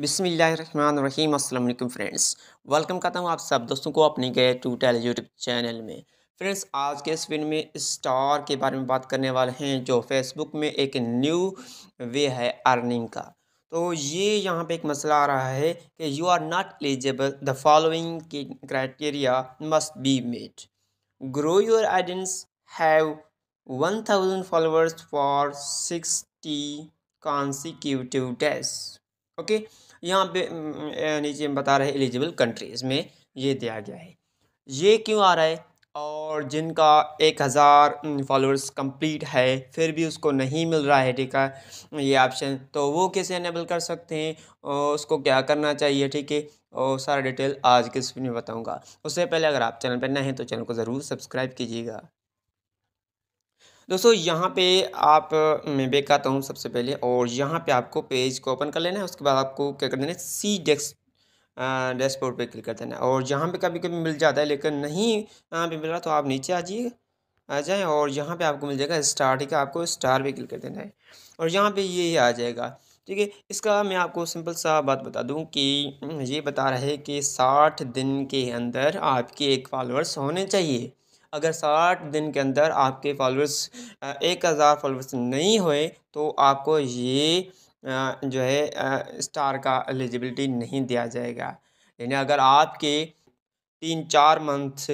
बिसमीम अल्लाम friends welcome करता हूँ आप सब दोस्तों को अपने गए टू टेल यूट्यूब चैनल में फ्रेंड्स आज के इस वीडियो में स्टार के बारे में बात करने वाले हैं जो फेसबुक में एक न्यू वे है अर्निंग का तो ये यहाँ पे एक मसला आ रहा है कि you are not eligible the following criteria must be met grow your audience have one thousand followers for sixty consecutive days okay यहाँ पे नीचे बता रहे एलिजिबल कंट्रीज़ में ये दिया गया है ये क्यों आ रहा है और जिनका एक हज़ार फॉलोअर्स कंप्लीट है फिर भी उसको नहीं मिल रहा है ठीक है ये ऑप्शन तो वो कैसे इनेबल कर सकते हैं और उसको क्या करना चाहिए ठीक है और सारा डिटेल आज के इस में बताऊंगा उससे पहले अगर आप चैनल पर नए हैं तो चैनल को ज़रूर सब्सक्राइब कीजिएगा दोस्तों यहाँ पे आप मैं बेकाता आता हूँ सबसे पहले और यहाँ पे आपको पेज को ओपन कर लेना है उसके बाद आपको क्या कर देना है सी डेस्क डैशबोर्ड पे क्लिक कर देना है और यहाँ पे कभी कभी मिल जाता है लेकिन नहीं यहाँ पे मिल रहा तो आप नीचे आ जाइए आ जाएँ और यहाँ पे आपको मिल जाएगा स्टार ठीक है आपको स्टार पर क्लिक कर देना है और यहाँ पर ये आ जाएगा ठीक है इसका मैं आपको सिंपल सा बात बता दूँ कि ये बता रहा है कि साठ दिन के अंदर आपके एक फॉलोअर्स होने चाहिए अगर साठ दिन के अंदर आपके फॉलोअर्स एक हज़ार फॉलोअर्स नहीं हुए तो आपको ये जो है स्टार का एलिजिबिलिटी नहीं दिया जाएगा यानी अगर आपके तीन चार मंथ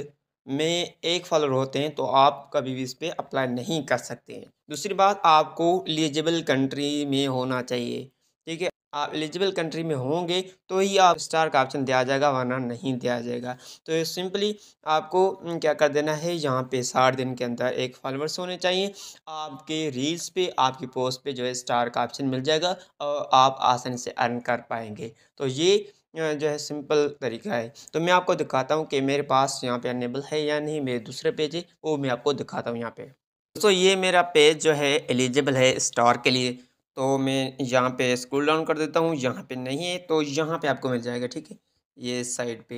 में एक फॉलोअर होते हैं तो आप कभी भी इस पर अप्लाई नहीं कर सकते हैं दूसरी बात आपको एलिजिबल कंट्री में होना चाहिए ठीक है आप एलिजिबल कंट्री में होंगे तो ही आप स्टार का ऑप्शन दिया जाएगा वरना नहीं दिया जाएगा तो सिंपली आपको क्या कर देना है यहाँ पे साठ दिन के अंदर एक फॉलोअर्स होने चाहिए आपके रील्स पे आपकी पोस्ट पे जो है स्टार का ऑप्शन मिल जाएगा और आप आसानी से अर्न कर पाएंगे तो ये जो है सिंपल तरीका है तो मैं आपको दिखाता हूँ कि मेरे पास यहाँ पर अनेबल है या नहीं मेरे दूसरे पेज है वो मैं आपको दिखाता हूँ यहाँ पर दोस्तों ये मेरा पेज जो है एलिजिबल है स्टार के लिए तो मैं यहाँ पे स्क्रॉल डाउन कर देता हूँ यहाँ पे नहीं है तो यहाँ पे आपको मिल जाएगा ठीक है ये साइड पे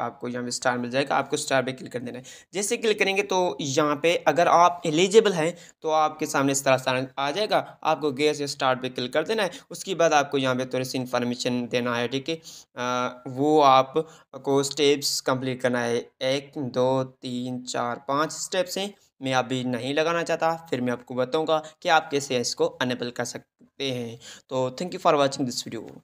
आपको यहाँ पे स्टार मिल जाएगा आपको स्टार पे क्लिक कर देना है जैसे क्लिक करेंगे तो यहाँ पे अगर आप एलिजिबल हैं तो आपके सामने इस तरह सारा आ जाएगा आपको गैस या स्टार पे क्लिक कर देना है उसके बाद आपको यहाँ पे थोड़ी सी इन्फॉर्मेशन देना है ठीक है वो आपको स्टेप्स कंप्लीट करना है एक दो तीन चार पाँच स्टेप्स हैं मैं अभी नहीं लगाना चाहता फिर मैं आपको बताऊँगा कि आप कैसे इसको अनेबल कर सकते सकते हैं तो thank you for watching this video